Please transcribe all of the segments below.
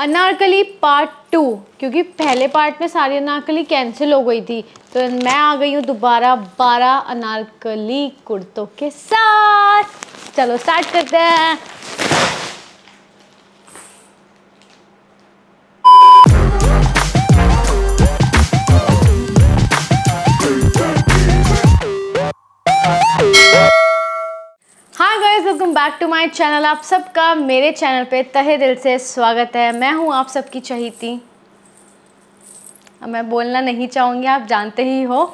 Anarkali part two क्योंकि पहले part में सारी अनारकली कैंसिल हो गई थी तो मैं आ गई हूँ दोबारा बारह अनारकली कुर्तों के साथ चलो स्टार्ट करते हैं welcome back to my channel आप सबका मेरे चैनल पे तहे दिल से स्वागत है मैं हूँ आप सबकी चहीती मैं बोलना नहीं चाहूँगी आप जानते ही हो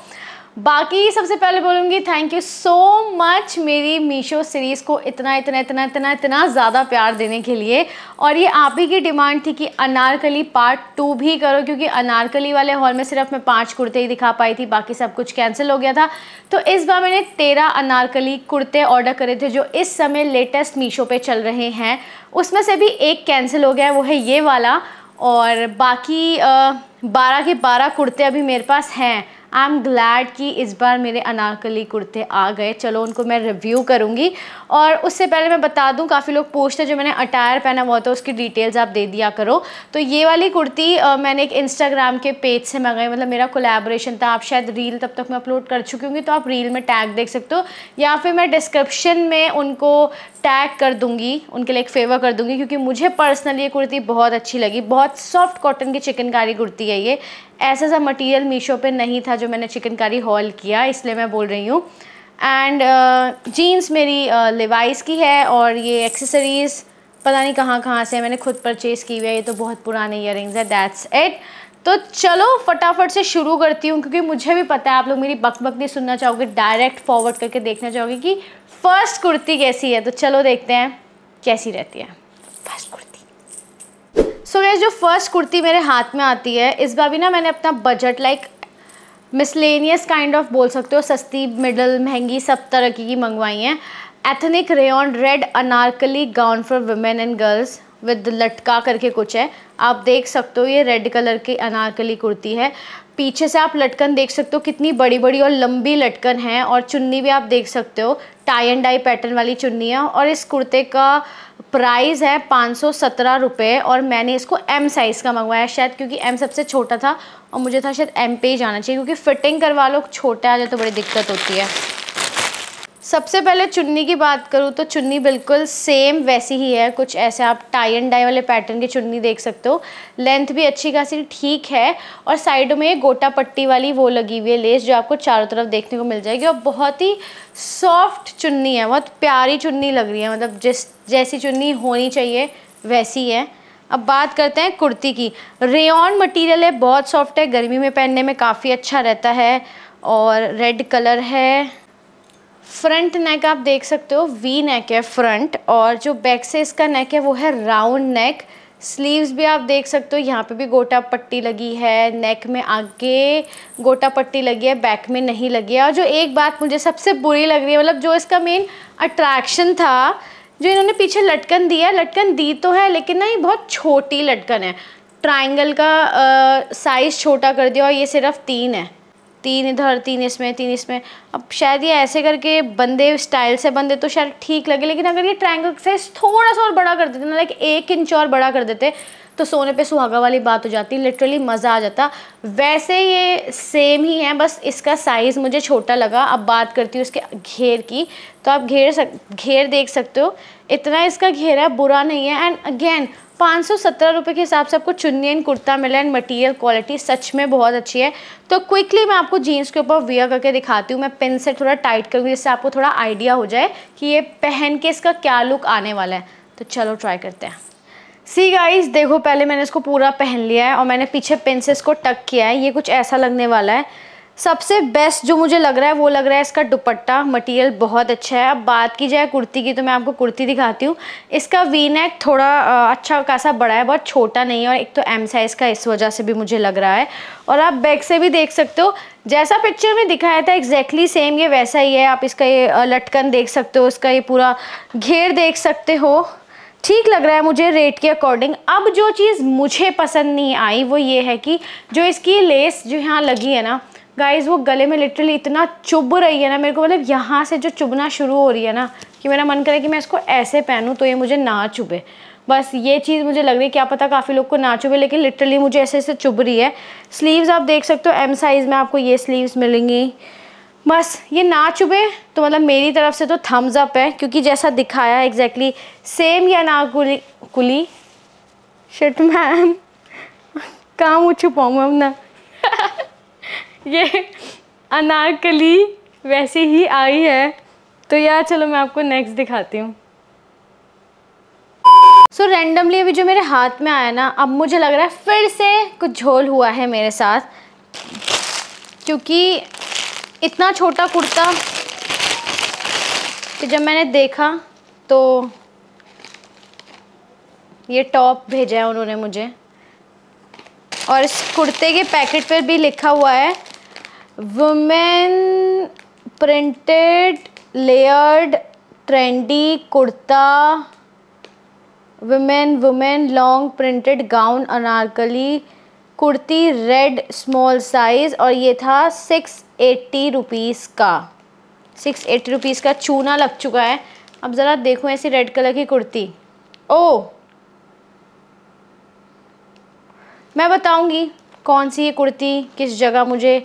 बाकी सबसे पहले बोलूँगी थैंक यू सो मच मेरी मीशो सीरीज़ को इतना इतना इतना इतना इतना ज़्यादा प्यार देने के लिए और ये आप ही की डिमांड थी कि अनारकली पार्ट टू भी करो क्योंकि अनारकली वाले हॉल में सिर्फ मैं पांच कुर्ते ही दिखा पाई थी बाकी सब कुछ कैंसिल हो गया था तो इस बार मैंने तेरह अनारकली कुर्ते ऑर्डर करे थे जो इस समय लेटेस्ट मीशो पर चल रहे हैं उसमें से भी एक कैंसिल हो गया है वो है ये वाला और बाकी बारह के बारह कुर्ते अभी मेरे पास हैं आई एम ग्लैड कि इस बार मेरे अनारकली कुर्ते आ गए चलो उनको मैं रिव्यू करूँगी और उससे पहले मैं बता दूँ काफ़ी लोग पूछते जो मैंने अटायर पहना हुआ था उसकी डिटेल्स आप दे दिया करो तो ये वाली कुर्ती मैंने एक इंस्टाग्राम के पेज से मंगाई मतलब मेरा कोलेबोरेशन था आप शायद रील तब तक मैं अपलोड कर चुकी हूँ तो आप रील में टैग देख सकते हो या फिर मैं डिस्क्रिप्शन में उनको टैग कर दूँगी उनके लिए एक फेवर कर दूँगी क्योंकि मुझे पर्सनली ये कुर्ती बहुत अच्छी लगी बहुत सॉफ्ट कॉटन की चिकनकारी कुर्ती है ये ऐसा सा मटेरियल मीशो पे नहीं था जो मैंने चिकनकारी हॉल किया इसलिए मैं बोल रही हूँ एंड जीन्स uh, मेरी लिवाइस uh, की है और ये एक्सेसरीज़ पता नहीं कहाँ कहाँ से मैंने खुद परचेज़ की हुई है ये तो बहुत पुराने इयर है दैट्स इट तो चलो फटाफट से शुरू करती हूँ क्योंकि मुझे भी पता है आप लोग मेरी बक बक नहीं सुनना चाहोगे डायरेक्ट फॉरवर्ड करके देखना चाहोगे कि फ़र्स्ट कुर्ती कैसी है तो चलो देखते हैं कैसी रहती है फर्स्ट कुर्ती सो so ये जो फर्स्ट कुर्ती मेरे हाथ में आती है इस बार भी ना मैंने अपना budget like miscellaneous kind of बोल सकते हो सस्ती मिडल महंगी सब तरह की मंगवाई हैं ethnic rayon red anarkali gown for women and girls with लटका करके कुछ है आप देख सकते हो ये रेड कलर की अनारकली कुर्ती है पीछे से आप लटकन देख सकते हो कितनी बड़ी बड़ी और लंबी लटकन है और चुन्नी भी आप देख सकते हो टाई एंड डाई पैटर्न वाली चुन्नी है और इस कुर्ते का प्राइस है पाँच सौ और मैंने इसको एम साइज़ का मंगवाया शायद क्योंकि एम सबसे छोटा था और मुझे था शायद एम पे ही जाना चाहिए क्योंकि फ़िटिंग करवा लो छोटा आ जाए तो बड़ी दिक्कत होती है सबसे पहले चुन्नी की बात करूँ तो चुन्नी बिल्कुल सेम वैसी ही है कुछ ऐसे आप टाई एंड डाई वाले पैटर्न की चुन्नी देख सकते हो लेंथ भी अच्छी खासी ठीक है और साइडों में ये गोटा पट्टी वाली वो लगी हुई है लेस जो आपको चारों तरफ देखने को मिल जाएगी और बहुत ही सॉफ्ट चुन्नी है बहुत प्यारी चुन्नी लग रही है मतलब जिस जैसी चुन्नी होनी चाहिए वैसी है अब बात करते हैं कुर्ती की रेन मटीरियल है बहुत सॉफ्ट है गर्मी में पहनने में काफ़ी अच्छा रहता है और रेड कलर है फ्रंट नेक आप देख सकते हो वी नेक है फ्रंट और जो बैक से इसका नेक है वो है राउंड नेक स्लीव्स भी आप देख सकते हो यहाँ पे भी गोटा पट्टी लगी है नेक में आगे गोटा पट्टी लगी है बैक में नहीं लगी है और जो एक बात मुझे सबसे बुरी लग रही है मतलब जो इसका मेन अट्रैक्शन था जो इन्होंने पीछे लटकन दिया है लटकन दी तो है लेकिन ना ये बहुत छोटी लटकन है ट्राइंगल का साइज़ छोटा कर दिया और ये सिर्फ तीन है तीन इधर तीन इसमें तीन इसमें अब शायद ये ऐसे करके बंदे स्टाइल से बंदे तो शायद ठीक लगे लेकिन अगर ये ट्रायंगल से थोड़ा सा और बड़ा कर देते ना लाइक एक इंच और बड़ा कर देते तो सोने पे सुहागा वाली बात हो जाती लिटरली मज़ा आ जाता वैसे ये सेम ही है बस इसका साइज़ मुझे छोटा लगा अब बात करती हूँ इसके घेर की तो आप घेर सक घेर देख सकते हो इतना इसका घेर है बुरा नहीं है एंड अगेन पाँच सौ सत्रह रुपये के हिसाब से आपको चुनियन कुर्ता मिला एंड मटेरियल क्वालिटी सच में बहुत अच्छी है तो क्विकली मैं आपको जीन्स के ऊपर वियर करके दिखाती हूँ मैं पिन से थोड़ा टाइट करूँगी जिससे आपको थोड़ा आइडिया हो जाए कि ये पहन के इसका क्या लुक आने वाला है तो चलो ट्राई करते हैं सी गाइस देखो पहले मैंने इसको पूरा पहन लिया है और मैंने पीछे पिन से इसको टक किया है ये कुछ ऐसा लगने वाला है सबसे बेस्ट जो मुझे लग रहा है वो लग रहा है इसका दुपट्टा मटेरियल बहुत अच्छा है अब बात की जाए कुर्ती की तो मैं आपको कुर्ती दिखाती हूँ इसका वी नेक थोड़ा अच्छा खासा बड़ा है बहुत छोटा नहीं है और एक तो एम साइज़ का इस वजह से भी मुझे लग रहा है और आप बैक से भी देख सकते हो जैसा पिक्चर में दिखाया था एग्जैक्टली सेम ये वैसा ही है आप इसका ये लटकन देख सकते हो इसका ये पूरा घेर देख सकते हो ठीक लग रहा है मुझे रेट के अकॉर्डिंग अब जो चीज़ मुझे पसंद नहीं आई वो ये है कि जो इसकी लेस जो यहाँ लगी है ना गाइज़ वो गले में लिटरली इतना चुभ रही है ना मेरे को मतलब यहाँ से जो चुभना शुरू हो रही है ना कि मेरा मन करे कि मैं इसको ऐसे पहनूँ तो ये मुझे ना चुभे बस ये चीज़ मुझे लग रही है क्या पता काफ़ी लोग को ना चुभे लेकिन लिटरली मुझे ऐसे ऐसे चुभ रही है स्लीव्स आप देख सकते हो एम साइज़ में आपको ये स्लीव्स मिलेंगी बस ये ना चुभे तो मतलब मेरी तरफ से तो थम्स अप है क्योंकि जैसा दिखाया है एग्जैक्टली सेम या ना कुली कुली शिट मैम कहाँ मुँह छुपाऊँ ना ये अनारकली वैसे ही आई है तो यार चलो मैं आपको नेक्स्ट दिखाती हूँ सो so, रैंडमली अभी जो मेरे हाथ में आया ना अब मुझे लग रहा है फिर से कुछ झोल हुआ है मेरे साथ क्योंकि इतना छोटा कुर्ता कि जब मैंने देखा तो ये टॉप भेजा है उन्होंने मुझे और इस कुर्ते के पैकेट पर भी लिखा हुआ है women printed layered trendy kurta women women long printed gown anarkali kurti red small size और ये था सिक्स एट्टी रुपीज़ का सिक्स एट्टी रुपीज़ का चूना लग चुका है अब ज़रा देखो ऐसी रेड कलर की कुर्ती ओ मैं बताऊंगी कौन सी ये कुर्ती किस जगह मुझे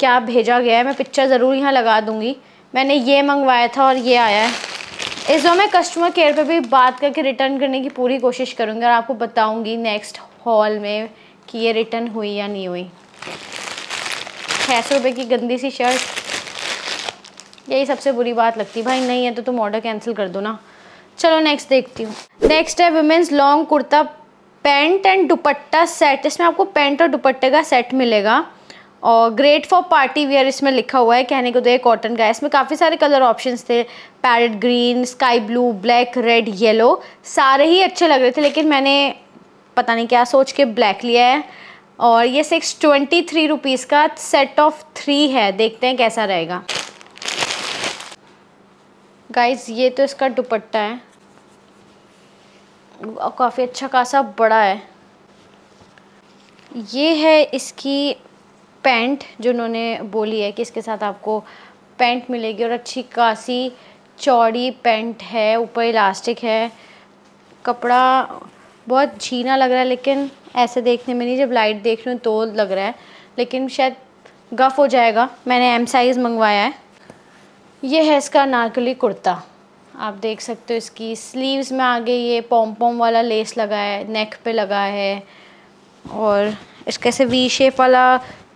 क्या भेजा गया है मैं पिक्चर ज़रूर यहाँ लगा दूँगी मैंने ये मंगवाया था और ये आया है इस बार मैं कस्टमर केयर पे भी बात करके रिटर्न करने की पूरी कोशिश करूँगी और आपको बताऊँगी नेक्स्ट हॉल में कि ये रिटर्न हुई या नहीं हुई छः सौ रुपये की गंदी सी शर्ट यही सबसे बुरी बात लगती भाई नहीं है तो तुम ऑर्डर कैंसिल कर दो ना चलो नेक्स्ट देखती हूँ नेक्स्ट है women's long kurta pant and dupatta set इसमें आपको पैंट और दुपट्टे का सेट मिलेगा और ग्रेट फॉर पार्टी वेयर इसमें लिखा हुआ है कहने को तो ये कॉटन का इसमें काफ़ी सारे कलर ऑप्शंस थे parrot green sky blue black red yellow सारे ही अच्छे लग रहे थे लेकिन मैंने पता नहीं क्या सोच के ब्लैक लिया है और ये सिक्स ट्वेंटी थ्री रुपीज़ का सेट ऑफ थ्री है देखते हैं कैसा रहेगा गाइज ये तो इसका दुपट्टा है काफ़ी अच्छा खासा बड़ा है ये है इसकी पैंट जो उन्होंने बोली है कि इसके साथ आपको पैंट मिलेगी और अच्छी खासी चौड़ी पैंट है ऊपर इलास्टिक है कपड़ा बहुत झीना लग रहा है लेकिन ऐसे देखने में नहीं जब लाइट देख रही हूँ तो लग रहा है लेकिन शायद गफ़ हो जाएगा मैंने एम साइज़ मंगवाया है ये है इसका नारकली कुर्ता आप देख सकते हो इसकी स्लीव्स में आगे ये पॉम पॉम वाला लेस लगा है नेक पे लगा है और इसके से वी शेप वाला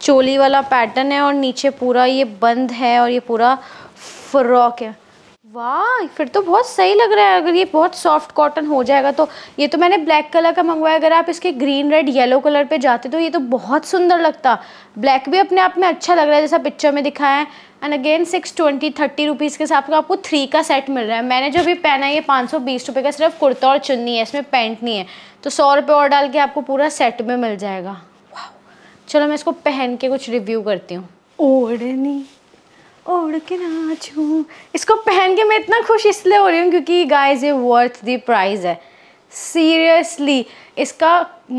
चोली वाला पैटर्न है और नीचे पूरा ये बंद है और ये पूरा फ्रॉक है वाह फिर तो बहुत सही लग रहा है अगर ये बहुत सॉफ्ट कॉटन हो जाएगा तो ये तो मैंने ब्लैक कलर का मंगवाया अगर आप इसके ग्रीन रेड येलो कलर पे जाते तो ये तो बहुत सुंदर लगता ब्लैक भी अपने आप में अच्छा लग रहा है जैसा पिक्चर में दिखाया है and again six twenty thirty rupees के हिसाब आपको थ्री का सेट मिल रहा है मैंने जो भी पहना है ये पाँच सौ बीस रुपये का सिर्फ कुर्ता और चुन्नी है इसमें पैंट नहीं है तो सौ रुपये और डाल के आपको पूरा सेट में मिल जाएगा चलो मैं इसको पहन के कुछ रिव्यू करती हूँ ओढ़नी ओढ़ के नाचूं इसको पहन के मैं इतना खुश इसलिए हो रही हूँ क्योंकि गाइस ये वर्थ दी प्राइज़ है सीरियसली इसका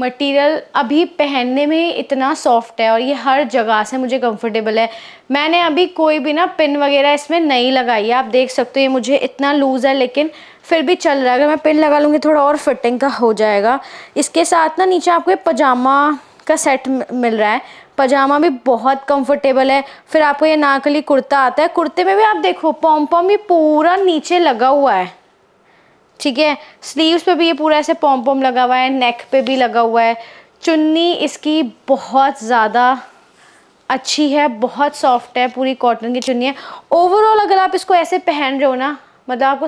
मटेरियल अभी पहनने में इतना सॉफ्ट है और ये हर जगह से मुझे कंफर्टेबल है मैंने अभी कोई भी ना पिन वगैरह इसमें नहीं लगाई है आप देख सकते हो ये मुझे इतना लूज़ है लेकिन फिर भी चल रहा है अगर मैं पिन लगा लूँगी थोड़ा और फिटिंग का हो जाएगा इसके साथ ना नीचे आपको पजामा का सेट मिल रहा है पजामा भी बहुत कंफर्टेबल है फिर आपको ये नाकली कुर्ता आता है कुर्ते में भी आप देखो पॉम पॉम ये पूरा नीचे लगा हुआ है ठीक है स्लीव्स पे भी ये पूरा ऐसे पॉम पॉम लगा हुआ है नेक पे भी लगा हुआ है चुन्नी इसकी बहुत ज़्यादा अच्छी है बहुत सॉफ्ट है पूरी कॉटन की चुन्नी है ओवरऑल अगर आप इसको ऐसे पहन रहे हो ना मतलब आपको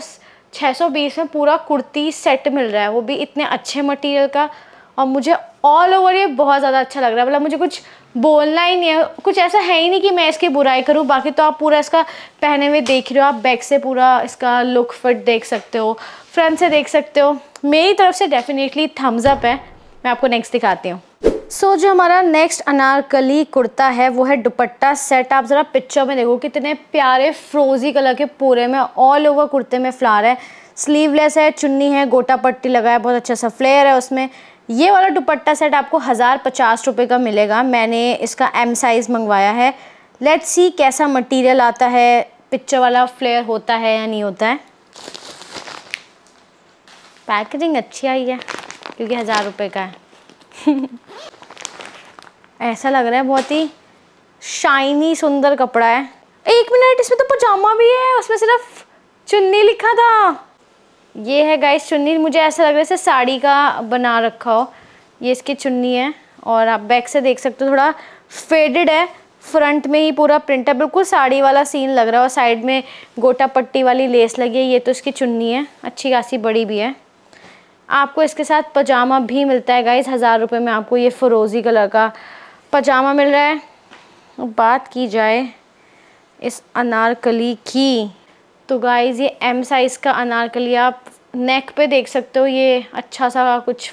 620 में पूरा कुर्ती सेट मिल रहा है वो भी इतने अच्छे मटेरियल का और मुझे ऑल ओवर ये बहुत ज़्यादा अच्छा लग रहा है मतलब मुझे कुछ बोलना ही नहीं है कुछ ऐसा है ही नहीं कि मैं इसकी बुराई करूँ बाकी तो आप पूरा इसका पहने हुए देख रहे हो आप बैक से पूरा इसका लुक फिट देख सकते हो फ्रंट से देख सकते हो मेरी तरफ से डेफिनेटली थम्स अप है मैं आपको नेक्स्ट दिखाती हूँ सो so, जो हमारा नेक्स्ट अनारकली कुर्ता है वो है दुपट्टा सेट आप ज़रा पिक्चर में देखो कितने प्यारे फ्रोजी कलर के पूरे में ऑल ओवर कुर्ते में फ्लार है स्लीवलेस है चुन्नी है गोटा पट्टी लगा है बहुत अच्छा सा फ्लेयर है उसमें ये वाला दुपट्टा सेट आपको हज़ार पचास रुपये का मिलेगा मैंने इसका एम साइज़ मंगवाया है लेट्स सी कैसा मटेरियल आता है पिक्चर वाला फ्लेयर होता है या नहीं होता है पैकेजिंग अच्छी आई है क्योंकि हज़ार रुपये का है ऐसा लग रहा है बहुत ही शाइनी सुंदर कपड़ा है एक मिनट इसमें तो पजामा भी है उसमें सिर्फ चुन्नी लिखा था ये है गाइस चुन्नी मुझे ऐसा लग रहा है साड़ी का बना रखा हो ये इसकी चुन्नी है और आप बैक से देख सकते हो थोड़ा फेडेड है फ्रंट में ही पूरा प्रिंट है बिल्कुल साड़ी वाला सीन लग रहा है और साइड में गोटा पट्टी वाली लेस लगी है ये तो इसकी चुन्नी है अच्छी खासी बड़ी भी है आपको इसके साथ पजामा भी मिलता है गाइज हज़ार रुपये में आपको ये फ़रोज़ी कलर का पजामा मिल रहा है बात की जाए इस अनारकली की तो गाइज़ ये एम साइज़ का अनारकली आप नेक पे देख सकते हो ये अच्छा सा कुछ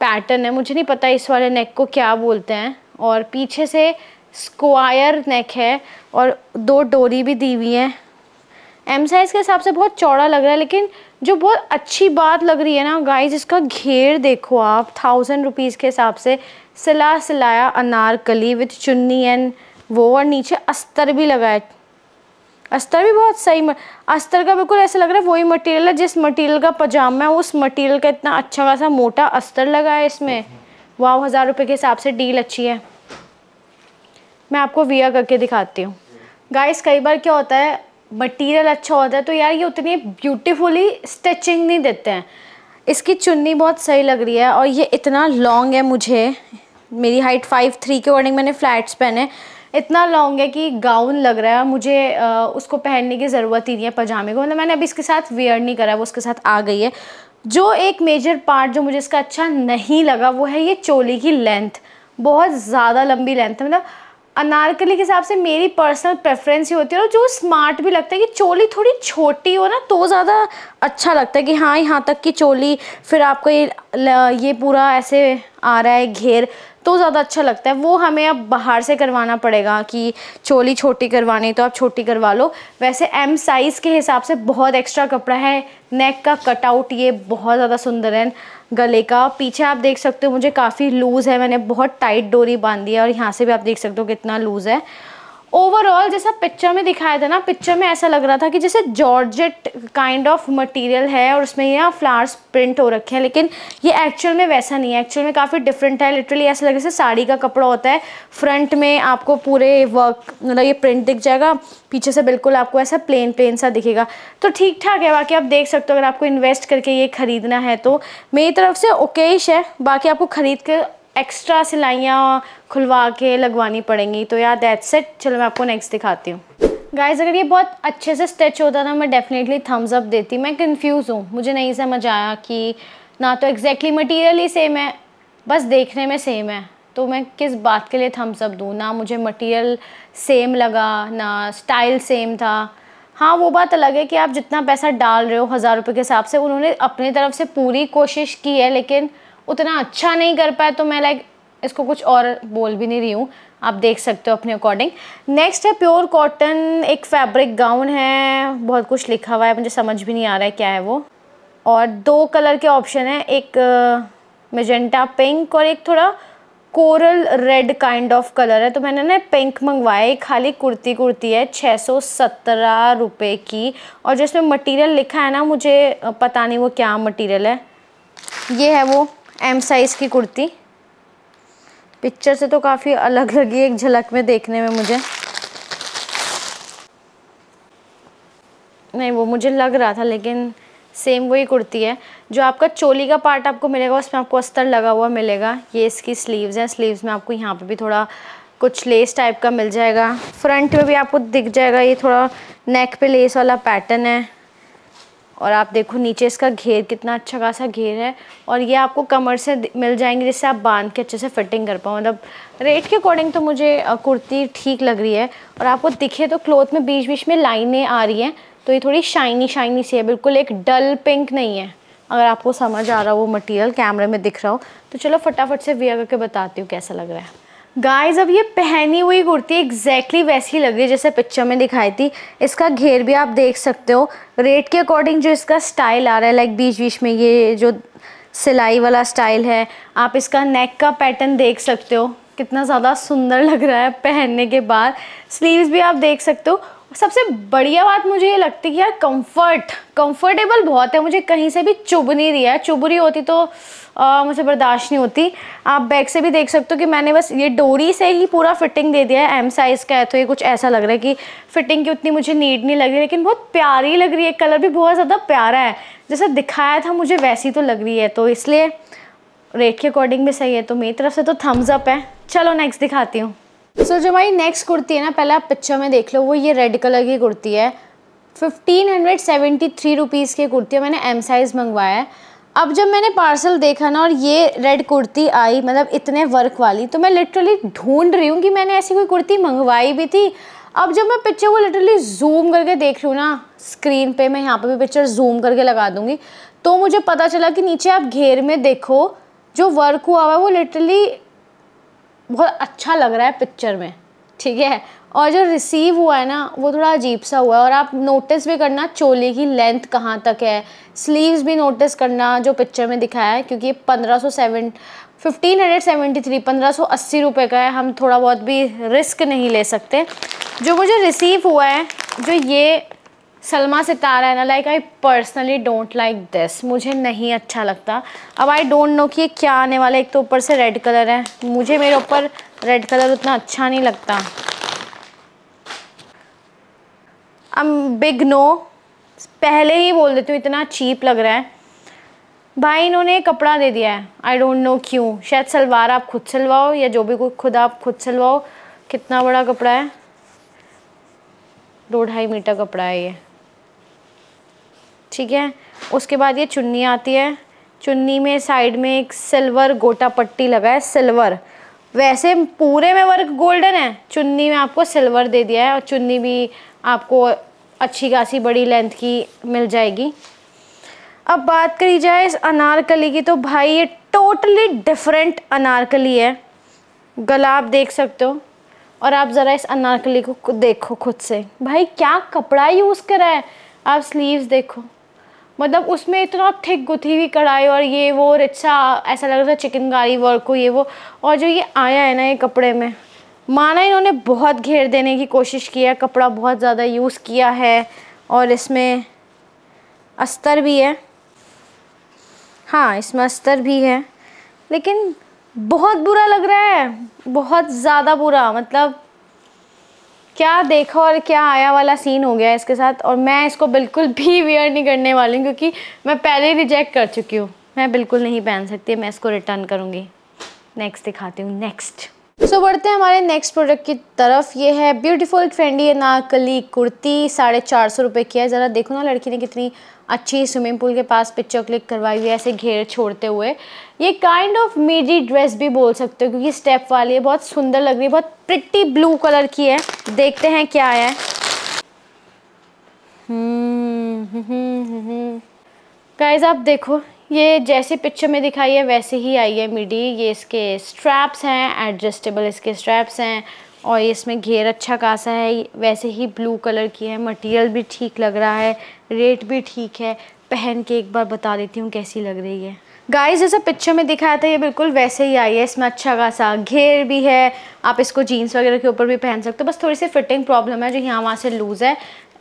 पैटर्न है मुझे नहीं पता इस वाले नेक को क्या बोलते हैं और पीछे से स्क्वायर नेक है और दो डोरी भी दी हुई है एम साइज़ के हिसाब से बहुत चौड़ा लग रहा है लेकिन जो बहुत अच्छी बात लग रही है ना गाइज इसका घेर देखो आप थाउजेंड रुपीज़ के हिसाब से सिला सिलाया अनारकली विथ चुन्नी एंड वो और नीचे अस्तर भी लगा है अस्तर भी बहुत सही अस्तर का बिल्कुल ऐसा लग रहा है वही मटेरियल है जिस मटेरियल का पजामा है उस मटेरियल का इतना अच्छा खासा मोटा अस्तर लगा है इसमें वाह हज़ार रुपये के हिसाब से डील अच्छी है मैं आपको विया करके दिखाती हूँ गाइस कई बार क्या होता है मटेरियल अच्छा होता है तो यार ये उतनी ब्यूटीफुली स्टिचिंग नहीं देते हैं इसकी चुन्नी बहुत सही लग रही है और ये इतना लॉन्ग है मुझे मेरी हाइट फाइव थ्री के अकॉर्डिंग मैंने फ्लैट्स पहने इतना लॉन्ग है कि गाउन लग रहा है मुझे आ, उसको पहनने की ज़रूरत ही नहीं है पजामे को मतलब मैंने अभी इसके साथ वेयर नहीं करा वो उसके साथ आ गई है जो एक मेजर पार्ट जो मुझे इसका अच्छा नहीं लगा वो है ये चोली की लेंथ बहुत ज़्यादा लंबी लेंथ है मतलब अनारकली के हिसाब से मेरी पर्सनल प्रेफरेंस ही होती है और जो स्मार्ट भी लगता है कि चोली थोड़ी छोटी हो ना तो ज़्यादा अच्छा लगता है कि हाँ यहाँ तक की चोली फिर आपको ये ये पूरा ऐसे आ रहा है घेर तो ज़्यादा अच्छा लगता है वो हमें अब बाहर से करवाना पड़ेगा कि चोली छोटी करवानी तो आप छोटी करवा लो वैसे एम साइज़ के हिसाब से बहुत एक्स्ट्रा कपड़ा है नेक का कटआउट ये बहुत ज़्यादा सुंदर है गले का पीछे आप देख सकते हो मुझे काफ़ी लूज़ है मैंने बहुत टाइट डोरी बांध दी है और यहाँ से भी आप देख सकते हो कितना लूज़ है ओवरऑल जैसा पिक्चर में दिखाया था ना पिक्चर में ऐसा लग रहा था कि जैसे जॉर्जेट काइंड ऑफ मटेरियल है और उसमें यह फ्लावर्स प्रिंट हो रखे हैं लेकिन ये एक्चुअल में वैसा नहीं है एक्चुअल में काफ़ी डिफरेंट है लिटरली ऐसा लग जैसे साड़ी का कपड़ा होता है फ्रंट में आपको पूरे वर्क मतलब ये प्रिंट दिख जाएगा पीछे से बिल्कुल आपको ऐसा प्लेन प्लेन सा दिखेगा तो ठीक ठाक है बाकी आप देख सकते हो अगर आपको इन्वेस्ट करके ये ख़रीदना है तो मेरी तरफ से ओकेश है बाकी आपको ख़रीद कर एक्स्ट्रा सिलाइयाँ खुलवा के लगवानी पड़ेंगी तो यार दैट सेट चलो मैं आपको नेक्स्ट दिखाती हूँ गाइज अगर ये बहुत अच्छे से स्टिच होता ना मैं डेफिनेटली थम्स अप देती मैं कंफ्यूज हूँ मुझे नहीं समझ आया कि ना तो एग्जैक्टली मटीरियल ही सेम है बस देखने में सेम है तो मैं किस बात के लिए थम्स अप दूँ ना मुझे मटीरियल सेम लगा ना स्टाइल सेम था हाँ वो बात अलग है कि आप जितना पैसा डाल रहे हो हज़ार रुपये के हिसाब से उन्होंने अपनी तरफ से पूरी कोशिश की है लेकिन उतना अच्छा नहीं कर पाया तो मैं लाइक इसको कुछ और बोल भी नहीं रही हूँ आप देख सकते हो अपने अकॉर्डिंग नेक्स्ट है प्योर कॉटन एक फैब्रिक गाउन है बहुत कुछ लिखा हुआ है मुझे समझ भी नहीं आ रहा है क्या है वो और दो कलर के ऑप्शन है एक मेजेंटा पिंक और एक थोड़ा coral red kind of colour है तो मैंने ना पिंक मंगवाया है खाली कुर्ती कुर्ती है छः सौ सत्रह रुपये की और जिसमें मटेरियल लिखा है ना मुझे पता नहीं वो क्या मटेरियल है ये है वो एम साइज़ की कुर्ती पिक्चर से तो काफ़ी अलग लगी एक झलक में देखने में मुझे नहीं वो मुझे लग रहा था लेकिन सेम वही कुर्ती है जो आपका चोली का पार्ट आपको मिलेगा उसमें आपको अस्तर लगा हुआ मिलेगा ये इसकी स्लीव्स हैं स्लीव्स में आपको यहाँ पे भी थोड़ा कुछ लेस टाइप का मिल जाएगा फ्रंट में भी आपको दिख जाएगा ये थोड़ा नेक पे लेस वाला पैटर्न है और आप देखो नीचे इसका घेर कितना अच्छा खासा घेर है और ये आपको कमर से मिल जाएंगे जिससे आप बांध के अच्छे से फिटिंग कर पाओ मतलब रेट के अकॉर्डिंग तो मुझे कुर्ती ठीक लग रही है और आपको दिखे तो क्लोथ में बीच बीच में लाइनें आ रही हैं तो ये थोड़ी शाइनी शाइनी सी है बिल्कुल एक डल पिंक नहीं है अगर आपको समझ आ रहा हो वो मटीरियल कैमरे में दिख रहा हो तो चलो फटाफट से वेयर करके बताती हूँ कैसा लग रहा है गाइस अब ये पहनी हुई कुर्ती एग्जैक्टली वैसी ही लग रही है जैसे पिक्चर में दिखाई थी इसका घेर भी आप देख सकते हो रेट के अकॉर्डिंग जो इसका स्टाइल आ रहा है लाइक बीच बीच में ये जो सिलाई वाला स्टाइल है आप इसका नेक का पैटर्न देख सकते हो कितना ज़्यादा सुंदर लग रहा है पहनने के बाद स्लीव्स भी आप देख सकते हो सबसे बढ़िया बात मुझे ये लगती है यार कंफर्ट कंफर्टेबल बहुत है मुझे कहीं से भी चुभ नहीं दिया है चुभ रही होती तो आ, मुझे बर्दाश्त नहीं होती आप बैग से भी देख सकते हो कि मैंने बस ये डोरी से ही पूरा फिटिंग दे दिया है एम साइज़ का है तो ये कुछ ऐसा लग रहा है कि फिटिंग की उतनी मुझे नीड नहीं लग रही लेकिन बहुत प्यारी लग रही है कलर भी बहुत ज़्यादा प्यारा है जैसे दिखाया था मुझे वैसी तो लग रही है तो इसलिए रेट के अकॉर्डिंग भी सही है तो मेरी तरफ से तो थम्स अप है चलो नेक्स्ट दिखाती हूँ सो so, जो हमारी नेक्स्ट कुर्ती है ना पहले आप पिक्चर में देख लो वो ये रेड कलर की कुर्ती है fifteen hundred seventy three rupees की कुर्ती है मैंने एम साइज़ मंगवाया है अब जब मैंने पार्सल देखा ना और ये रेड कुर्ती आई मतलब इतने वर्क वाली तो मैं लिटरली ढूंढ रही हूँ कि मैंने ऐसी कोई कुर्ती मंगवाई भी थी अब जब मैं पिक्चर को लिटरली जूम करके देख रही हूँ ना स्क्रीन पे मैं यहाँ पे भी पिक्चर जूम करके लगा दूँगी तो मुझे पता चला कि नीचे आप घेर में देखो जो वर्क हुआ हुआ है वो लिटरली बहुत अच्छा लग रहा है पिक्चर में ठीक है और जो रिसीव हुआ है ना वो थोड़ा अजीब सा हुआ है और आप नोटिस भी करना चोली की लेंथ कहाँ तक है स्लीव्स भी नोटिस करना जो पिक्चर में दिखाया है क्योंकि ये पंद्रह सौ seven fifteen hundred seventy three पंद्रह सौ अस्सी रुपये का है हम थोड़ा बहुत भी रिस्क नहीं ले सकते जो मुझे रिसीव हुआ है जो ये सलमा सितारा है ना like I personally don't like this मुझे नहीं अच्छा लगता अब आई डोंट नो कि ये क्या आने वाला है एक तो ऊपर से रेड कलर है मुझे मेरे ऊपर रेड कलर उतना अच्छा नहीं लगता अब बिग नो पहले ही बोल देती हूँ इतना चीप लग रहा है भाई इन्होंने कपड़ा दे दिया है आई डोंट नो क्यों शायद सलवार आप खुद सिलवाओ या जो भी कोई खुद आप खुद सिलवाओ कितना बड़ा कपड़ा है दो ढाई मीटर कपड़ा है ये ठीक है उसके बाद ये चुन्नी आती है चुन्नी में साइड में एक सिल्वर गोटा पट्टी लगा है सिल्वर वैसे पूरे में वर्क गोल्डन है चुन्नी में आपको सिल्वर दे दिया है और चुन्नी भी आपको अच्छी खासी बड़ी लेंथ की मिल जाएगी अब बात करी जाए इस अनारकली की तो भाई ये टोटली डिफरेंट अनारकली है गला आप देख सकते हो और आप ज़रा इस अनारकली को देखो खुद से भाई क्या कपड़ा यूज़ करा है आप स्लीव्स देखो मतलब उसमें इतना थिक गुथी हुई कढ़ाई और ये वो और अच्छा ऐसा लग रहा था चिकनकारी वर्क हो ये वो और जो ये आया है ना ये कपड़े में माना इन्होंने बहुत घेर देने की कोशिश किया कपड़ा बहुत ज़्यादा यूज़ किया है और इसमें अस्तर भी है हाँ इसमें अस्तर भी है लेकिन बहुत बुरा लग रहा है बहुत ज़्यादा बुरा मतलब क्या देखा और क्या आया वाला सीन हो गया इसके साथ और मैं इसको बिल्कुल भी वेयर नहीं करने वाली हूँ क्योंकि मैं पहले रिजेक्ट कर चुकी हूँ मैं बिल्कुल नहीं पहन सकती मैं इसको रिटर्न करूँगी नेक्स्ट दिखाती हूँ नेक्स्ट सो so, बढ़ते हैं हमारे नेक्स्ट प्रोडक्ट की तरफ ये है ब्यूटीफुल ट्रेंडी नाकली कुर्ती साढ़े चार सौ रुपये की है ज़रा देखो ना लड़की ने कितनी अच्छी स्विमिंग पूल के पास पिक्चर क्लिक करवाई हुई है ऐसे घेर छोड़ते हुए ये काइंड ऑफ मेडी ड्रेस भी बोल सकते हो क्योंकि स्टेप वाली है बहुत सुंदर लग रही है बहुत प्रिटी ब्लू कलर की है देखते हैं क्या है गाइज आप देखो ये जैसे पिक्चर में दिखाई है वैसे ही आई है मिडी ये इसके स्ट्रैप्स हैं एडजस्टेबल इसके स्ट्रैप्स हैं और इसमें घेर अच्छा खासा है वैसे ही ब्लू कलर की है मटेरियल भी ठीक लग रहा है रेट भी ठीक है पहन के एक बार बता देती हूँ कैसी लग रही है गाइस जैसा पिक्चर में दिखाया था ये बिल्कुल वैसे ही आई है इसमें अच्छा खासा घेर भी है आप इसको जीन्स वगैरह के ऊपर भी पहन सकते हो बस थोड़ी सी फिटिंग प्रॉब्लम है जो यहाँ वहाँ से लूज़ है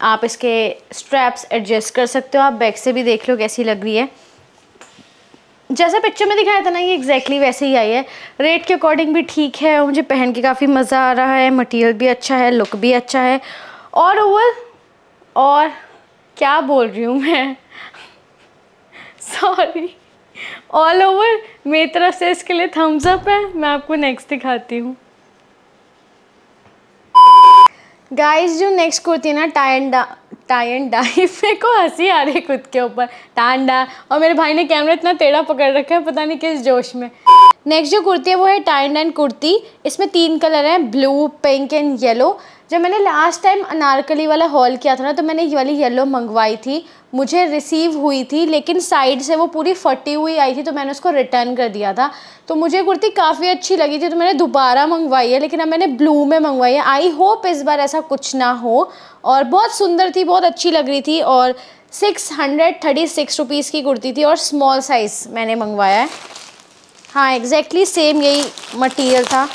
आप इसके स्ट्रैप्स एडजस्ट कर सकते हो आप बैक से भी देख लो कैसी लग रही है जैसा पिक्चर में दिखाया था ना ये एग्जैक्टली exactly वैसे ही आई है रेट के अकॉर्डिंग भी ठीक है और मुझे पहन के काफ़ी मज़ा आ रहा है मटेरियल भी अच्छा है लुक भी अच्छा है और ओवर और क्या बोल रही हूँ मैं सॉरी ऑल ओवर मेरी तरफ से इसके लिए थम्स अप है मैं आपको नेक्स्ट दिखाती हूँ गाइस जो नेक्स्ट कुर्ती है ना टाई डा टाइन एंड मेरे को हंसी आ रही खुद के ऊपर टांडा और मेरे भाई ने कैमरा इतना टेढ़ा पकड़ रखा है पता नहीं किस जोश में नेक्स्ट जो कुर्ती है वो है टाइन एंड कुर्ती इसमें तीन कलर हैं ब्लू पिंक एंड येलो जब मैंने लास्ट टाइम अनारकली वाला हॉल किया था ना तो मैंने ये वाली येलो मंगवाई थी मुझे रिसीव हुई थी लेकिन साइड से वो पूरी फटी हुई आई थी तो मैंने उसको रिटर्न कर दिया था तो मुझे कुर्ती काफ़ी अच्छी लगी थी तो मैंने दोबारा मंगवाई है लेकिन अब मैंने ब्लू में मंगवाई है आई होप इस बार ऐसा कुछ ना हो और बहुत सुंदर थी बहुत अच्छी लग रही थी और six hundred thirty six rupees की कुर्ती थी और स्मॉल साइज़ मैंने मंगवाया है हाँ एग्जैक्टली exactly सेम यही मटीरियल था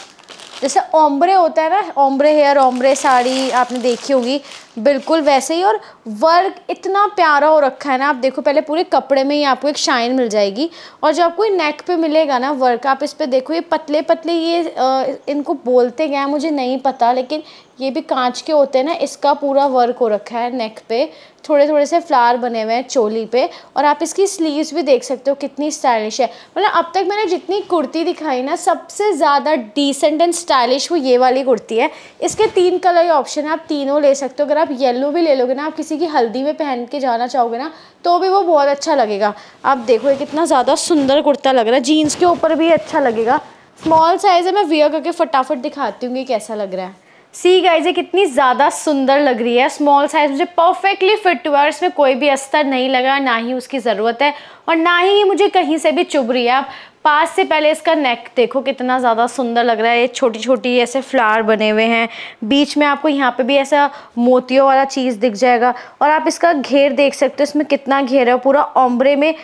जैसे ओम्ब्रे होता है ना ओम्ब्रे हेयर ओम्ब्रे साड़ी आपने देखी होगी बिल्कुल वैसे ही और वर्क इतना प्यारा हो रखा है ना आप देखो पहले पूरे कपड़े में ही आपको एक शाइन मिल जाएगी और जो आपको नेक पे मिलेगा ना वर्क आप इस पर देखो ये पतले पतले ये आ, इनको बोलते गए मुझे नहीं पता लेकिन ये भी कांच के होते हैं ना इसका पूरा वर्क हो रखा है नेक पे थोड़े थोड़े से फ्लावर बने हुए हैं चोली पे और आप इसकी स्लीव्स भी देख सकते हो कितनी स्टाइलिश है मतलब अब तक मैंने जितनी कुर्ती दिखाई ना सबसे ज़्यादा डिसेंट एंड स्टाइलिश वो ये वाली कुर्ती है इसके तीन कलर ऑप्शन है आप तीनों ले सकते हो अगर आप येलो भी ले लोगे ना आप किसी की हल्दी में पहन के जाना चाहोगे ना तो भी वो बहुत अच्छा लगेगा आप देखो ये कितना ज़्यादा सुंदर कुर्ता लग रहा है जीन्स के ऊपर भी अच्छा लगेगा स्मॉल साइज़ है मैं वेयर करके फटाफट दिखाती हूँ कि कैसा लग रहा है सी गाइज ये कितनी ज़्यादा सुंदर लग रही है स्मॉल साइज़ मुझे परफेक्टली फिट हुआ है इसमें कोई भी अस्तर नहीं लगा ना ही उसकी ज़रूरत है और ना ही ये मुझे कहीं से भी चुभ रही है आप पास से पहले इसका नेक देखो कितना ज़्यादा सुंदर लग रहा है ये छोटी छोटी ऐसे फ्लावर बने हुए हैं बीच में आपको यहाँ पे भी ऐसा मोतियों वाला चीज़ दिख जाएगा और आप इसका घेर देख सकते हो इसमें कितना घेर है पूरा ओम्ब्रे में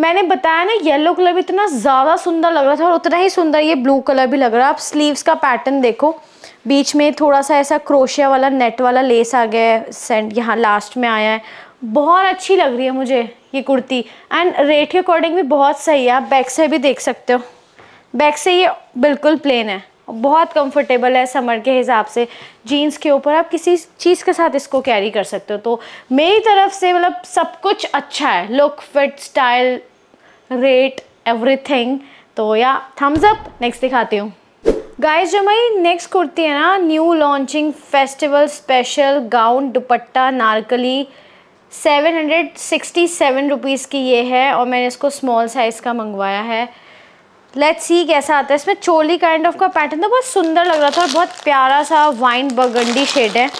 मैंने बताया ना येलो कलर भी इतना ज़्यादा सुंदर लग रहा था और उतना ही सुंदर ये ब्लू कलर भी लग रहा है आप स्लीव्स का पैटर्न देखो बीच में थोड़ा सा ऐसा क्रोशिया वाला नेट वाला लेस आ गया है सेंट यहाँ लास्ट में आया है बहुत अच्छी लग रही है मुझे ये कुर्ती एंड रेट के अकॉर्डिंग भी बहुत सही है आप बैक से भी देख सकते हो बैक से ये बिल्कुल प्लेन है बहुत कंफर्टेबल है समर के हिसाब से जीन्स के ऊपर आप किसी चीज़ के साथ इसको कैरी कर सकते हो तो मेरी तरफ से मतलब सब कुछ अच्छा है look fit style rate everything तो या थम्स अप नेक्स्ट दिखाती हूँ गाइस जो मई नेक्स्ट कुर्ती है ना new launching festival special gown dupatta नारकली seven hundred sixty seven rupees की ये है और मैंने इसको स्मॉल साइज़ का मंगवाया है लेट्स सी कैसा आता है इसमें चोली काइंड ऑफ का पैटर्न था बहुत सुंदर लग रहा था और बहुत प्यारा सा वाइन बगंडी शेड है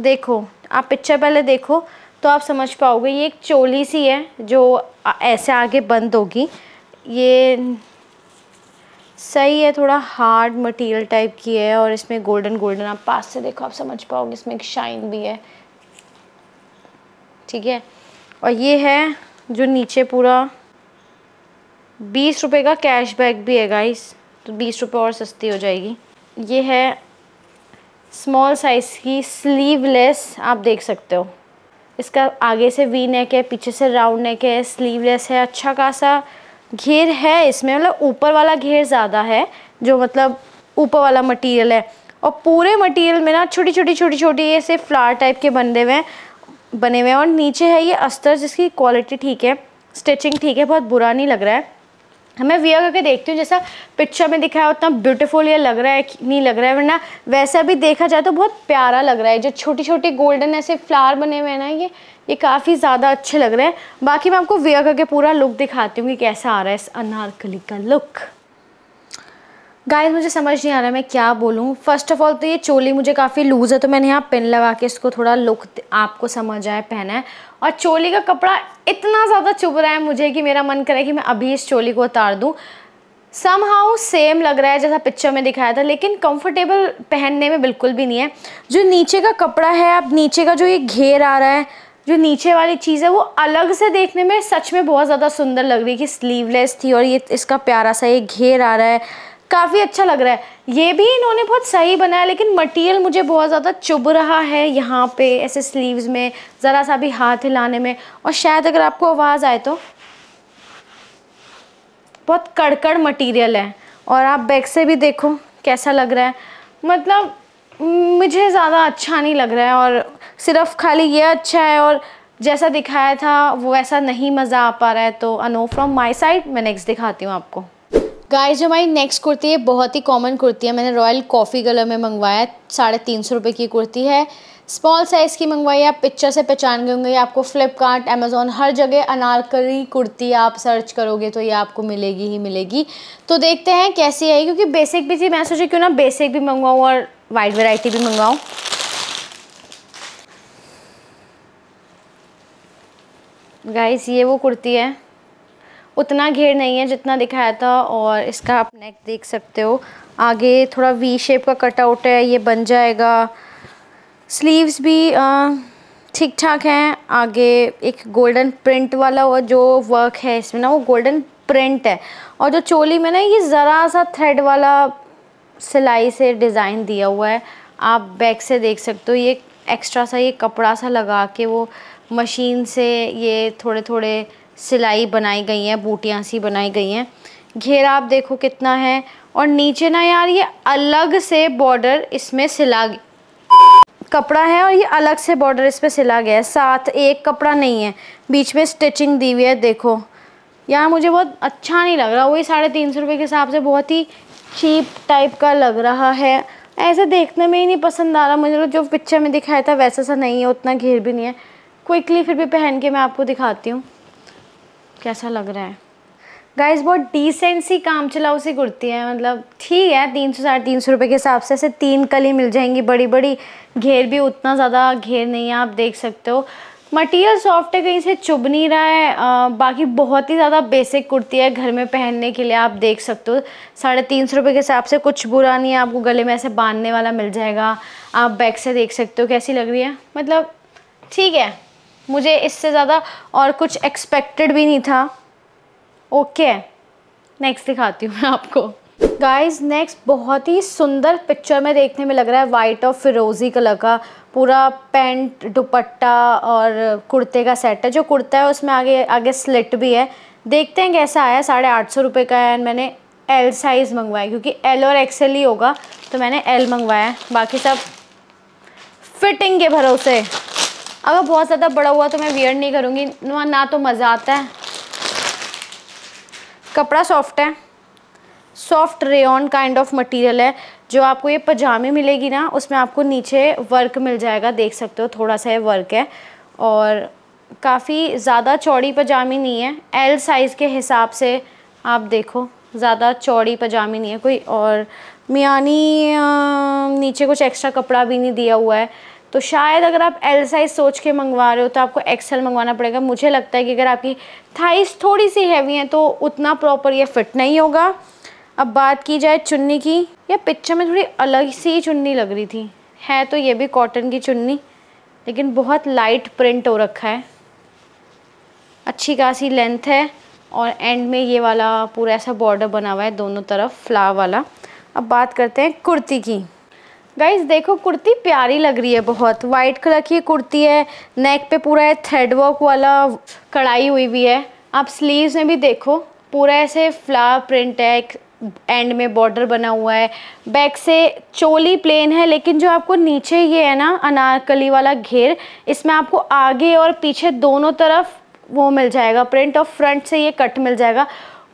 देखो आप पिक्चर पहले देखो तो आप समझ पाओगे ये एक चोली सी है जो ऐसे आगे बंद होगी ये सही है थोड़ा हार्ड मटेरियल टाइप की है और इसमें गोल्डन गोल्डन आप पास से देखो आप समझ पाओगे इसमें एक शाइन भी है ठीक है और ये है जो नीचे पूरा बीस रुपये का कैश बैक भी है गाइस तो बीस रुपये और सस्ती हो जाएगी ये है स्मॉल साइज़ की स्लीवलेस आप देख सकते हो इसका आगे से वी नेक है पीछे से राउंड नेक है स्लीवलेस है अच्छा खासा घेर है इसमें मतलब ऊपर वाला घेर ज़्यादा है जो मतलब ऊपर वाला मटेरियल है और पूरे मटेरियल में ना छोटी छोटी छोटी छोटी ऐसे फ्लावर टाइप के बंधे हुए हैं बने हुए हैं और नीचे है ये अस्तर जिसकी क्वालिटी ठीक है स्टिचिंग ठीक है बहुत बुरा नहीं लग रहा है मैं वियर करके देखती हूँ जैसा पिक्चर में दिखाया उतना ब्यूटीफुल ये लग रहा है नहीं लग रहा है वरना वैसा भी देखा जाए तो बहुत प्यारा लग रहा है जो छोटी छोटी गोल्डन ऐसे फ्लावर बने हुए हैं ना ये ये काफ़ी ज़्यादा अच्छे लग रहे हैं बाकी मैं आपको वियर करके पूरा लुक दिखाती हूँ कि कैसा आ रहा है इस अनारकली का लुक गाइस मुझे समझ नहीं आ रहा मैं क्या बोलूँ फर्स्ट ऑफ ऑल तो ये चोली मुझे काफ़ी लूज़ है तो मैंने यहाँ पिन लगा के इसको थोड़ा लुक आपको समझ आए पहना है और चोली का कपड़ा इतना ज़्यादा चुभ रहा है मुझे कि मेरा मन करे कि मैं अभी इस चोली को उतार दूँ सम हाउ सेम लग रहा है जैसा पिक्चर में दिखाया था लेकिन कम्फर्टेबल पहनने में बिल्कुल भी नहीं है जो नीचे का कपड़ा है अब नीचे का जो ये घेर आ रहा है जो नीचे वाली चीज़ है वो अलग से देखने में सच में बहुत ज़्यादा सुंदर लग रही है कि स्लीवलेस थी और ये इसका प्यारा सा ये घेर आ रहा है काफ़ी अच्छा लग रहा है ये भी इन्होंने बहुत सही बनाया लेकिन मटेरियल मुझे बहुत ज़्यादा चुभ रहा है यहाँ पे ऐसे स्लीव्स में ज़रा सा भी हाथ हिलाने में और शायद अगर आपको आवाज़ आए तो बहुत कड़कड़ मटेरियल है और आप बैक से भी देखो कैसा लग रहा है मतलब मुझे ज़्यादा अच्छा नहीं लग रहा है और सिर्फ खाली ये अच्छा है और जैसा दिखाया था वो ऐसा नहीं मज़ा आ पा रहा है तो अनो फ्रॉम माई साइड मैं नेक्स्ट दिखाती हूँ आपको गाइस जो हमारी नेक्स्ट कुर्ती है बहुत ही कॉमन कुर्ती है मैंने रॉयल कॉफ़ी कलर में मंगवाया साढ़े तीन सौ रुपये की कुर्ती है स्मॉल साइज़ की मंगवाई आप पिक्चर से पहचान गए होंगे आपको फ्लिपकार्ट अमेज़ोन हर जगह अनारकली कुर्ती आप सर्च करोगे तो ये आपको मिलेगी ही मिलेगी तो देखते हैं कैसी है क्योंकि बेसिक भी थी मैं सोचा क्यों ना बेसिक भी मंगवाऊँ और वाइड वेराइटी भी मंगवाऊँ गाइस ये वो कुर्ती है उतना घेर नहीं है जितना दिखाया था और इसका आप नेक देख सकते हो आगे थोड़ा वी शेप का कटआउट है ये बन जाएगा स्लीव्स भी ठीक ठाक हैं आगे एक गोल्डन प्रिंट वाला जो वर्क है इसमें ना वो गोल्डन प्रिंट है और जो चोली में ना ये ज़रा सा थ्रेड वाला सिलाई से डिज़ाइन दिया हुआ है आप बैक से देख सकते हो ये एक्स्ट्रा सा ये कपड़ा सा लगा के वो मशीन से ये थोड़े थोड़े सिलाई बनाई गई हैं बूटियाँ सी बनाई गई हैं घेरा आप देखो कितना है और नीचे ना यार ये अलग से बॉर्डर इसमें सिला कपड़ा है और ये अलग से बॉर्डर इस पर सिला गया है साथ एक कपड़ा नहीं है बीच में स्टिचिंग दी हुई है देखो यार मुझे बहुत अच्छा नहीं लग रहा वही साढ़े तीन सौ रुपये के हिसाब से बहुत ही चीप टाइप का लग रहा है ऐसे देखने में ही नहीं पसंद आ रहा मुझे जो पिक्चर में दिखाया था वैसा सा नहीं है उतना घेर भी नहीं है क्विकली फिर भी पहन के मैं आपको दिखाती हूँ कैसा लग रहा है गाइस बहुत डिसेंट सी काम चलाऊ सी कुर्ती है मतलब ठीक है तीन सौ साढ़े तीन सौ रुपये के हिसाब से ऐसे तीन कली मिल जाएंगी बड़ी बड़ी घेर भी उतना ज़्यादा घेर नहीं है आप देख सकते हो मटेरियल सॉफ्ट है कहीं से चुभ नहीं रहा है आ, बाकी बहुत ही ज़्यादा बेसिक कुर्ती है घर में पहनने के लिए आप देख सकते हो साढ़े तीन सौ रुपये के हिसाब से कुछ बुरा नहीं है आपको गले में ऐसे बांधने वाला मिल जाएगा आप बैक से देख सकते हो कैसी लग रही है मतलब ठीक है मुझे इससे ज़्यादा और कुछ एक्सपेक्टेड भी नहीं था ओके नेक्स्ट दिखाती हूँ मैं आपको गाइस नेक्स्ट बहुत ही सुंदर पिक्चर में देखने में लग रहा है वाइट और फिरोज़ी कलर का पूरा पैंट दुपट्टा और कुर्ते का सेट है जो कुर्ता है उसमें आगे आगे स्लिट भी है देखते हैं कैसा आया साढ़े आठ सौ रुपये का है एंड मैंने एल साइज़ मंगवाया क्योंकि एल और एक्सेल ही होगा तो मैंने एल मंगवाया बाकी सब फिटिंग के भरोसे अगर बहुत ज़्यादा बड़ा हुआ तो मैं वेयर नहीं करूँगी ना तो मज़ा आता है कपड़ा सॉफ्ट है soft rayon kind of material है जो आपको ये पजामे मिलेगी ना उसमें आपको नीचे वर्क मिल जाएगा देख सकते हो थोड़ा सा ये वर्क है और काफ़ी ज़्यादा चौड़ी पजामी नहीं है एल साइज़ के हिसाब से आप देखो ज़्यादा चौड़ी पजामी नहीं है कोई और मियानी नीचे कुछ एक्स्ट्रा कपड़ा भी नहीं दिया हुआ है तो शायद अगर आप एल साइज सोच के मंगवा रहे हो तो आपको एक्सएल मंगवाना पड़ेगा मुझे लगता है कि अगर आपकी थाइस थोड़ी सी हैवी है तो उतना प्रॉपर ये फिट नहीं होगा अब बात की जाए चुन्नी की या पिक्चर में थोड़ी अलग सी चुन्नी लग रही थी है तो ये भी कॉटन की चुन्नी लेकिन बहुत लाइट प्रिंट हो रखा है अच्छी खासी लेंथ है और एंड में ये वाला पूरा ऐसा बॉर्डर बना हुआ है दोनों तरफ फ्लावर वाला अब बात करते हैं कुर्ती की गाइज देखो कुर्ती प्यारी लग रही है बहुत वाइट कलर की कुर्ती है नेक पे पूरा थ्रेड वर्क वाला कढ़ाई हुई हुई है आप स्लीव्स में भी देखो पूरा ऐसे फ्लावर प्रिंट है एक एंड में बॉर्डर बना हुआ है बैक से चोली प्लेन है लेकिन जो आपको नीचे ये है ना अनारकली वाला घेर इसमें आपको आगे और पीछे दोनों तरफ वो मिल जाएगा प्रिंट और फ्रंट से ये कट मिल जाएगा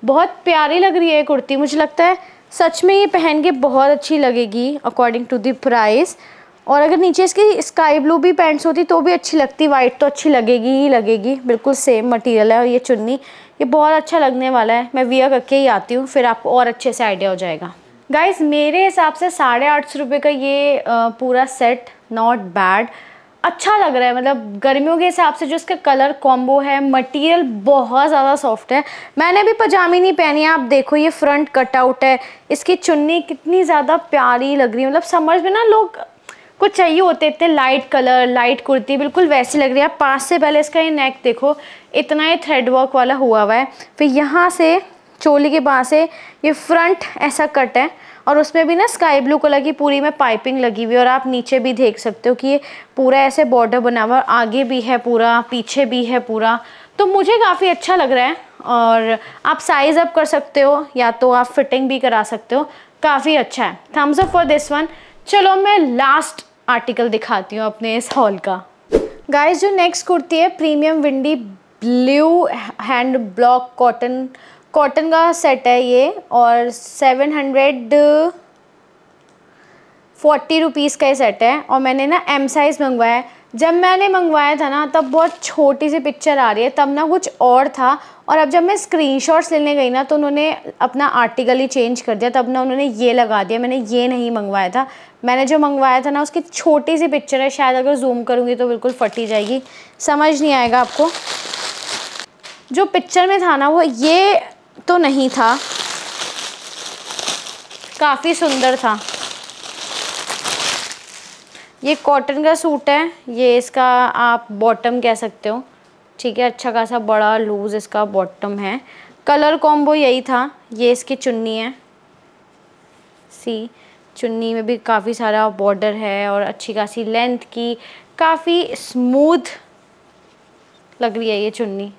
बहुत प्यारी लग रही है कुर्ती मुझे लगता है सच में ये पहन के बहुत अच्छी लगेगी अकॉर्डिंग टू दी प्राइस और अगर नीचे इसकी स्काई ब्लू भी पैंट्स होती तो भी अच्छी लगती वाइट तो अच्छी लगेगी ही लगेगी बिल्कुल सेम मटेरियल है और ये चुन्नी ये बहुत अच्छा लगने वाला है मैं वियर करके ही आती हूँ फिर आपको और अच्छे से आइडिया हो जाएगा गाइज मेरे हिसाब से साढ़े आठ सौ रुपये का ये पूरा सेट नॉट बैड अच्छा लग रहा है मतलब गर्मियों के हिसाब से जो इसका कलर कॉम्बो है मटेरियल बहुत ज़्यादा सॉफ्ट है मैंने भी पजामी नहीं पहनी है आप देखो ये फ्रंट कटआउट है इसकी चुन्नी कितनी ज़्यादा प्यारी लग रही है मतलब समर्स में ना लोग कुछ चाहिए होते इतने लाइट कलर लाइट कुर्ती बिल्कुल वैसी लग रही है आप पास से पहले इसका ये नेक देखो इतना ही थ्रेड वर्क वाला हुआ हुआ है फिर यहाँ से चोली के पास से ये फ्रंट ऐसा कट है और उसमें भी ना स्काई ब्लू कलर की पूरी में पाइपिंग लगी हुई है और आप नीचे भी देख सकते हो कि ये पूरा ऐसे बॉर्डर बना हुआ आगे भी है पूरा पीछे भी है पूरा तो मुझे काफ़ी अच्छा लग रहा है और आप साइज़ अप कर सकते हो या तो आप फिटिंग भी करा सकते हो काफ़ी अच्छा है thumbs up for this one चलो मैं लास्ट आर्टिकल दिखाती हूँ अपने इस हॉल का गाइस जो नेक्स्ट कुर्ती है premium windy blue hand block cotton cotton का सेट है ये और सेवन हंड्रेड फोर्टी रुपीज़ का ये सेट है और मैंने ना एम साइज़ मंगवाया है जब मैंने मंगवाया था ना तब बहुत छोटी सी पिक्चर आ रही है तब ना कुछ और था और अब जब मैं स्क्रीनशॉट्स लेने गई ना तो उन्होंने अपना आर्टिकल ही चेंज कर दिया तब ना उन्होंने ये लगा दिया मैंने ये नहीं मंगवाया था मैंने जो मंगवाया था ना उसकी छोटी सी पिक्चर है शायद अगर जूम करूँगी तो बिल्कुल फटी जाएगी समझ नहीं आएगा आपको जो पिक्चर में था ना वो ये तो नहीं था काफ़ी सुंदर था ये कॉटन का सूट है ये इसका आप बॉटम कह सकते हो ठीक है अच्छा खासा बड़ा लूज़ इसका बॉटम है कलर कॉम्बो यही था ये इसकी चुन्नी है सी चुन्नी में भी काफ़ी सारा बॉर्डर है और अच्छी खासी लेंथ की काफ़ी स्मूथ लग रही है ये चुन्नी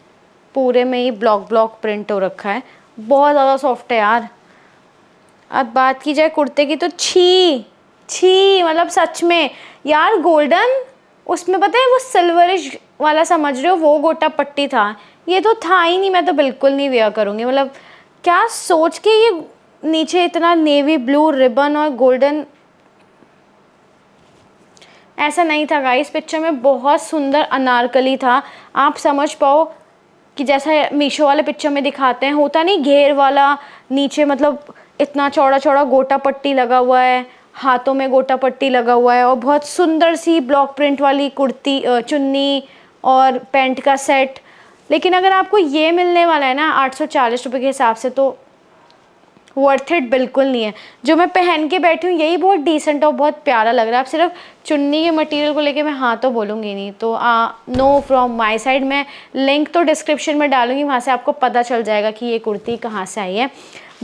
पूरे में ही ब्लॉक ब्लॉक प्रिंट हो रखा है बहुत ज़्यादा सॉफ्ट है यार अब बात की जाए कुर्ते की तो छी छी मतलब सच में यार गोल्डन उसमें पता है वो सिल्वरिश वाला समझ रहे हो वो गोटा पट्टी था ये तो था ही नहीं मैं तो बिल्कुल नहीं वेयर करूँगी मतलब क्या सोच के ये नीचे इतना नेवी ब्लू रिबन और गोल्डन ऐसा नहीं था गाइस पिक्चर में बहुत सुंदर अनारकली था आप समझ पाओ कि जैसा मीशो वाले पिक्चर में दिखाते हैं होता नहीं घेर वाला नीचे मतलब इतना चौड़ा चौड़ा गोटा पट्टी लगा हुआ है हाथों में गोटा पट्टी लगा हुआ है और बहुत सुंदर सी ब्लॉक प्रिंट वाली कुर्ती चुन्नी और पैंट का सेट लेकिन अगर आपको ये मिलने वाला है ना आठ सौ चालीस के हिसाब से तो वर्थ इट बिल्कुल नहीं है जो मैं पहन के बैठी हूँ यही बहुत डिसेंट और बहुत प्यारा लग रहा है आप सिर्फ चुन्नी के मटेरियल को लेके मैं हाँ तो बोलूँगी नहीं तो आ, नो फ्रॉम माय साइड मैं लिंक तो डिस्क्रिप्शन में डालूँगी वहाँ से आपको पता चल जाएगा कि ये कुर्ती कहाँ से आई है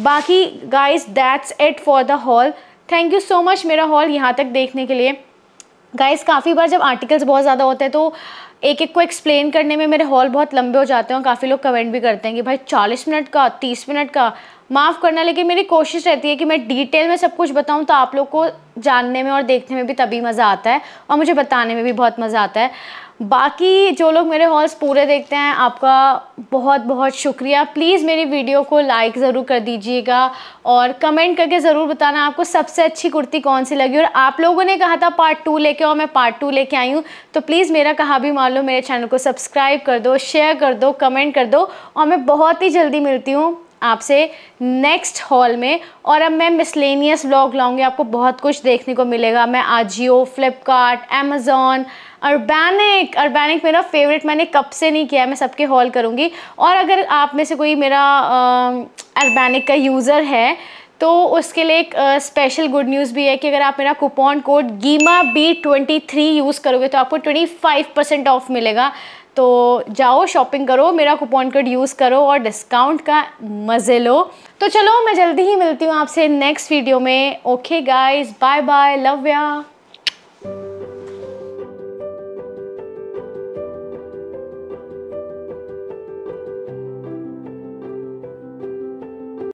बाकी guys that's it for the haul thank you so much मेरा हॉल यहाँ तक देखने के लिए गाइज काफ़ी बार जब आर्टिकल्स बहुत ज़्यादा होते हैं तो एक एक को एक्सप्लेन करने में मेरे हॉल बहुत लंबे हो जाते हैं और काफ़ी लोग कमेंट भी करते हैं कि भाई चालीस मिनट का तीस मिनट का माफ़ करना लेकिन मेरी कोशिश रहती है कि मैं डिटेल में सब कुछ बताऊं तो आप लोग को जानने में और देखने में भी तभी मज़ा आता है और मुझे बताने में भी बहुत मज़ा आता है बाकी जो लोग मेरे हॉल्स पूरे देखते हैं आपका बहुत बहुत शुक्रिया प्लीज़ मेरी वीडियो को लाइक ज़रूर कर दीजिएगा और कमेंट करके ज़रूर बताना आपको सबसे अच्छी कुर्ती कौन सी लगी और आप लोगों ने कहा था पार्ट टू लेके और मैं पार्ट टू लेके आई हूँ तो प्लीज़ मेरा कहा भी मान लो मेरे चैनल को सब्सक्राइब कर दो शेयर कर दो कमेंट कर दो और मैं बहुत ही जल्दी मिलती हूँ आपसे नेक्स्ट हॉल में और अब मैं मिसलेनियस ब्लॉग लाऊंगी आपको बहुत कुछ देखने को मिलेगा मैं Ajio Flipkart Amazon Urbanic Urbanic मेरा फेवरेट मैंने कब से नहीं किया है मैं सबके हॉल करूँगी और अगर आप में से कोई मेरा अर्बैनिक का यूज़र है तो उसके लिए एक स्पेशल गुड न्यूज़ भी है कि अगर आप मेरा कूपन कोड गीमा बी ट्वेंटी थ्री यूज़ करोगे तो आपको ट्वेंटी फाइव परसेंट ऑफ मिलेगा तो जाओ शॉपिंग करो मेरा कूपन कोड यूज़ करो और डिस्काउंट का मज़े लो तो चलो मैं जल्दी ही मिलती हूँ आपसे नेक्स्ट वीडियो में okay guys bye bye love या